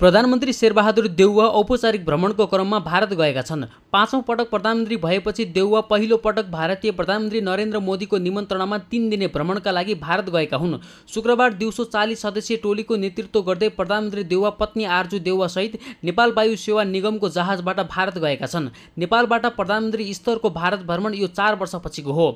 प्रधानमन्त्री शेरबहादुर देउवा औपचारिक भ्रमणको क्रममा भारत गएका छन् पाँचौँ पटक प्रधानमन्त्री भएपछि देउवा पहिलो पटक भारतीय प्रधानमन्त्री नरेन्द्र मोदीको निमन्त्रणामा तिन दिने भ्रमणका लागि भारत गएका हुन् शुक्रबार दिउँसो चालिस सदस्यीय टोलीको नेतृत्व गर्दै प्रधानमन्त्री देउवा पत्नी आर्जु देउवासहित नेपाल वायु सेवा निगमको जहाजबाट भारत गएका छन् नेपालबाट प्रधानमन्त्री स्तरको भारत भ्रमण यो चार वर्षपछिको हो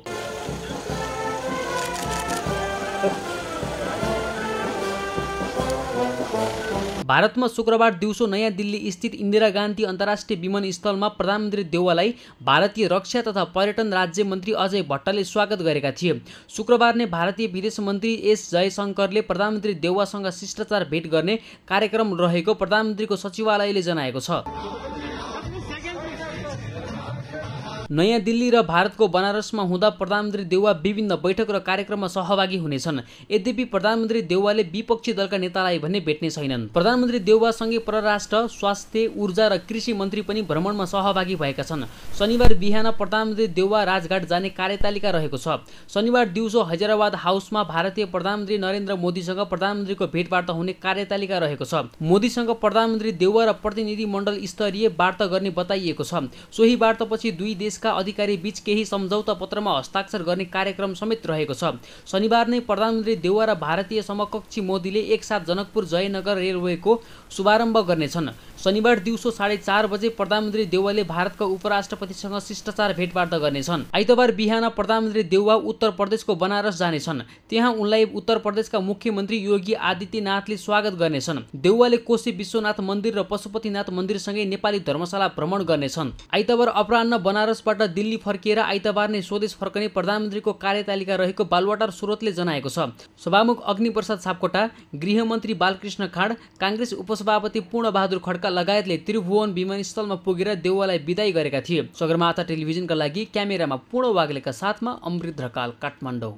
भारतमा शुक्रबार दिउँसो नयाँ दिल्ली स्थित इन्दिरा गान्धी अन्तर्राष्ट्रिय विमानस्थलमा प्रधानमन्त्री देउवालाई भारतीय रक्षा तथा पर्यटन राज्य मन्त्री अजय भट्टले स्वागत गरेका थिए शुक्रबार नै भारतीय विदेश मन्त्री एस जयशङ्करले प्रधानमन्त्री देउवासँग शिष्टाचार भेट गर्ने कार्यक्रम रहेको प्रधानमन्त्रीको सचिवालयले जनाएको छ नयाँ दिल्ली र भारतको बनारसमा हुँदा प्रधानमन्त्री देउवा विभिन्न बैठक र कार्यक्रममा सहभागी हुनेछन् यद्यपि प्रधानमन्त्री देउवाले विपक्षी दलका नेतालाई भने भेट्ने छैनन् प्रधानमन्त्री देउवासँगै परराष्ट्र स्वास्थ्य ऊर्जा र कृषि मन्त्री पनि भ्रमणमा सहभागी भएका छन् शनिबार बिहान प्रधानमन्त्री देउवा राजघाट जाने कार्यतालिका रहेको छ शनिबार दिउँसो हैदराबाद हाउसमा भारतीय प्रधानमन्त्री नरेन्द्र मोदीसँग प्रधानमन्त्रीको भेटवार्ता हुने कार्यतालिका रहेको छ मोदीसँग प्रधानमन्त्री देउवा र प्रतिनिधि मण्डल स्तरीय वार्ता गर्ने बताइएको छ सोही वार्तापछि दुई देश अधिकारी बीच केही सम्झौता पत्रमा हस्ताक्षर गर्ने कार्यक्रम समेत रहेको छ शनिबार नै प्रधानमन्त्री देउवा र भारतीय समकक्षी मोदीले एकसाथ जनकपुर जयनगर रेलवेको शुभारम्भ गर्नेछन् शनिबार दिउँसो साढे चार बजे प्रधानमन्त्री देउवाले भारतका उपराष्ट्रपतिसँग शिष्टाचार भेटवार्ता गर्नेछन् आइतबार बिहान प्रधानमन्त्री देउवा उत्तर प्रदेशको बनारस जानेछन् त्यहाँ उनलाई उत्तर प्रदेशका मुख्यमन्त्री योगी आदित्यनाथले स्वागत गर्नेछन् देउवाले कोशी विश्वनाथ मन्दिर र पशुपतिनाथ मन्दिरसँगै नेपाली धर्मशाला भ्रमण गर्नेछन् आइतबार अपरान्न बनारस बाट दिल्ली फर्किएर आइतबार नै स्वदेश फर्कने प्रधानमन्त्रीको कार्यतालिका रहेको बालवाटार स्रोतले जनाएको छ सभामुख अग्निप्रसाद सापकोटा गृहमन्त्री बालकृष्ण खाँड काङ्ग्रेस उपसभापति पूर्णबहादुर खड्का लगायतले त्रिभुवन विमानस्थलमा पुगेर देउवालाई विदाई गरेका थिए सगरमाथा टेलिभिजनका लागि क्यामेरामा पूर्ण वाग्लेका साथमा अमृत ढकाल काठमाडौँ